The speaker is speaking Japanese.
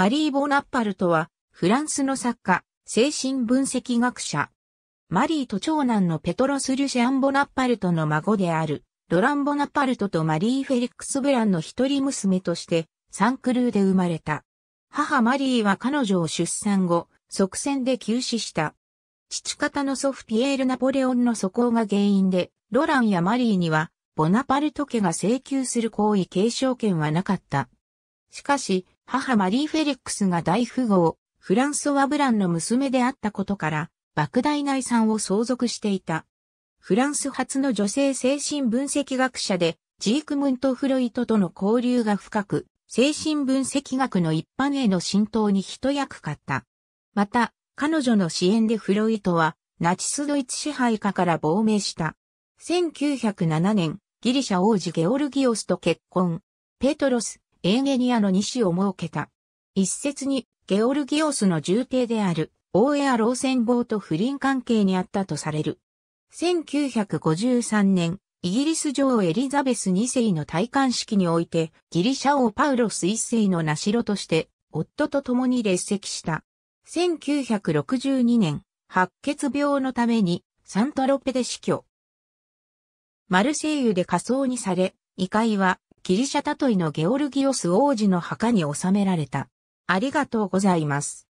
マリー・ボナッパルトは、フランスの作家、精神分析学者。マリーと長男のペトロス・リュシアン・ボナッパルトの孫である、ロラン・ボナッパルトとマリー・フェリックス・ブランの一人娘として、サンクルーで生まれた。母マリーは彼女を出産後、即戦で急死した。父方の祖父ピエール・ナポレオンの素行が原因で、ロランやマリーには、ボナパルト家が請求する行為継承権はなかった。しかし、母マリー・フェリックスが大富豪、フランソワ・ブランの娘であったことから、莫大な遺産を相続していた。フランス初の女性精神分析学者で、ジークムント・フロイトとの交流が深く、精神分析学の一般への浸透に一役買った。また、彼女の支援でフロイトは、ナチスドイツ支配下から亡命した。1907年、ギリシャ王子ゲオルギオスと結婚。ペトロス、エーゲニアの西を設けた。一説に、ゲオルギオスの重帝である、大エア老船坊と不倫関係にあったとされる。1953年、イギリス女王エリザベス2世の戴冠式において、ギリシャ王パウロス1世の名城として、夫と共に列席した。1962年、白血病のために、サントロペで死去。マルセイユで火葬にされ、遺骸はギリシャタトイのゲオルギオス王子の墓に収められた。ありがとうございます。